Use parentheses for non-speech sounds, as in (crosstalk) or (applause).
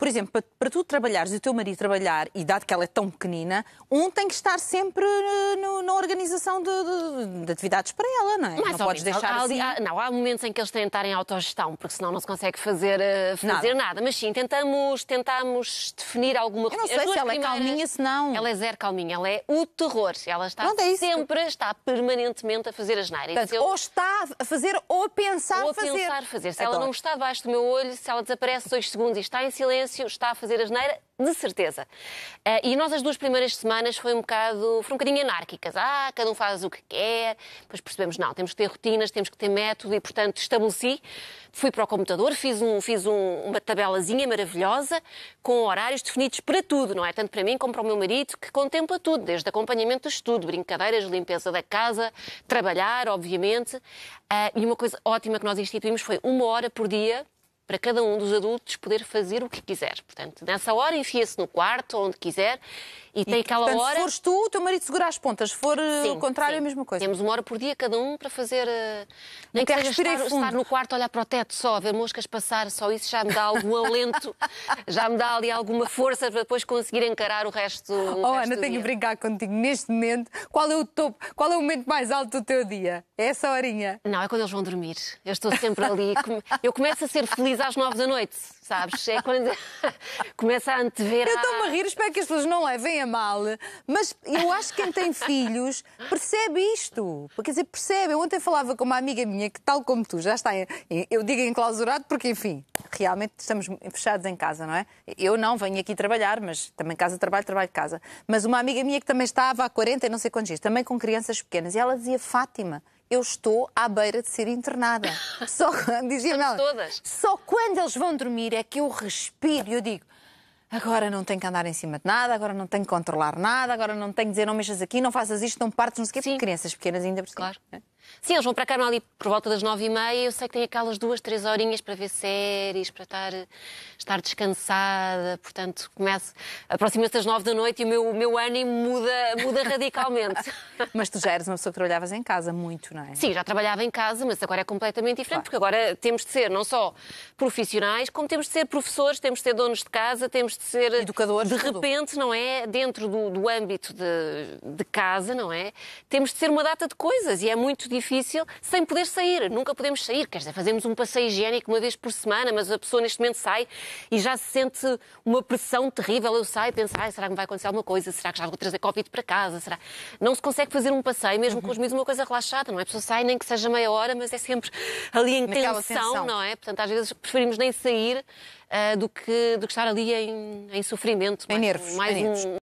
por exemplo, para, para tu trabalhares e o teu marido trabalhar, e dado que ela é tão pequenina, um tem que estar sempre eh, no, na organização de, de, de, atividades para ela, não é? não podes deixar há, assim. Há, não, há momentos em que eles têm de estar em autogestão, porque senão não se consegue fazer, eh, fazer nada. nada. Mas sim, tentamos, tentamos definir alguma coisa. Eu não sei se ela é primeiras... é calminha, se não. Ela é zero calminha, ela é o terror. Ela está é sempre, está permanentemente a fazer as neiras. Eu... Ou está a fazer ou a pensar a fazer. Ou a pensar fazer. Se Adoro. É ela não está debaixo do meu olho, se ela desaparece dois segundos e está em silêncio, está a fazer geneira, de certeza. Uh, e nós as duas primeiras semanas foi um bocado, foram um bocadinho anárquicas. Ah, cada um faz o que quer, depois percebemos, não, temos que ter rotinas, temos que ter método e, portanto, estabeleci, fui para o computador, fiz, um, fiz um, uma tabelazinha maravilhosa com horários definidos para tudo, não é? Tanto para mim como para o meu marido, que contempla tudo, desde acompanhamento do estudo, brincadeiras, limpeza da casa, trabalhar, obviamente. Uh, e uma coisa ótima que nós instituímos foi uma hora por dia para cada um dos adultos poder fazer o que quiser. Portanto, nessa hora enfia-se no quarto, onde quiser, e, e tem aquela portanto, hora. Se fores tu, o teu marido segura as pontas. Se for eh, sim, o contrário, sim. É a mesma coisa. Temos uma hora por dia, cada um, para fazer. Eh, nem Até que seja estar, estar, no quarto, olhar para o teto só, ver moscas passar, só isso já me dá algum alento, (laughs) já me dá ali alguma força para depois conseguir encarar o resto. O oh, resto Ana, tenho que brincar contigo. Neste momento, qual é o topo, qual é o momento mais alto do teu dia? É essa horinha? Não, é quando eles vão dormir. Eu estou sempre ali. Eu começo a ser feliz depois às nove da noite, sabes? É quando (laughs) começa a antever. Eu estou-me a rir, espero que as pessoas não levem a mal, mas eu acho que quem tem filhos percebe isto. Quer dizer, percebe. Eu ontem falava com uma amiga minha que, tal como tu, já está, em, eu digo enclausurado porque, enfim, realmente estamos fechados em casa, não é? Eu não venho aqui trabalhar, mas também casa, trabalho, trabalho, casa. Mas uma amiga minha que também estava há 40 e não sei quantos dias, também com crianças pequenas, e ela dizia, Fátima, eu estou à beira de ser internada. (laughs) Só, (laughs) dizia-me todas. só quando eles vão dormir é que eu respiro e eu digo, agora não tenho que andar em cima de nada, agora não tenho que controlar nada, agora não tenho que dizer não mexas aqui, não faças isto, não partes, não sei o quê, crianças pequenas ainda por Claro. Né? Sim, eles vão para cá não, é ali por volta das nove e meia. Eu sei que tem aquelas duas, três horinhas para ver séries, para estar, estar descansada. Portanto, começo, aproxima-se das nove da noite e o meu, o meu ânimo muda, muda radicalmente. (laughs) mas tu já eras uma pessoa que trabalhavas em casa muito, não é? Sim, já trabalhava em casa, mas agora é completamente diferente, claro. porque agora temos de ser não só profissionais, como temos de ser professores, temos de ser donos de casa, temos de ser... Educadores. De repente, não é? Dentro do, do âmbito de, de casa, não é? Temos de ser uma data de coisas e é muito difícil sem poder sair. Nunca podemos sair. Quer dizer, fazemos um passeio higiênico uma vez por semana, mas a pessoa neste momento sai e já se sente uma pressão terrível. Eu saio e penso, ah, será que me vai acontecer alguma coisa? Será que já vou trazer Covid para casa? Será? Não se consegue fazer um passeio, mesmo uhum. com os mesmos uma coisa relaxada, não é? A pessoa sai nem que seja meia hora, mas é sempre ali em tensão, não é? Portanto, às vezes preferimos nem sair. Uh, do, que, do que estar ali em, em sofrimento. Em mais, nervos. Mais em nervos.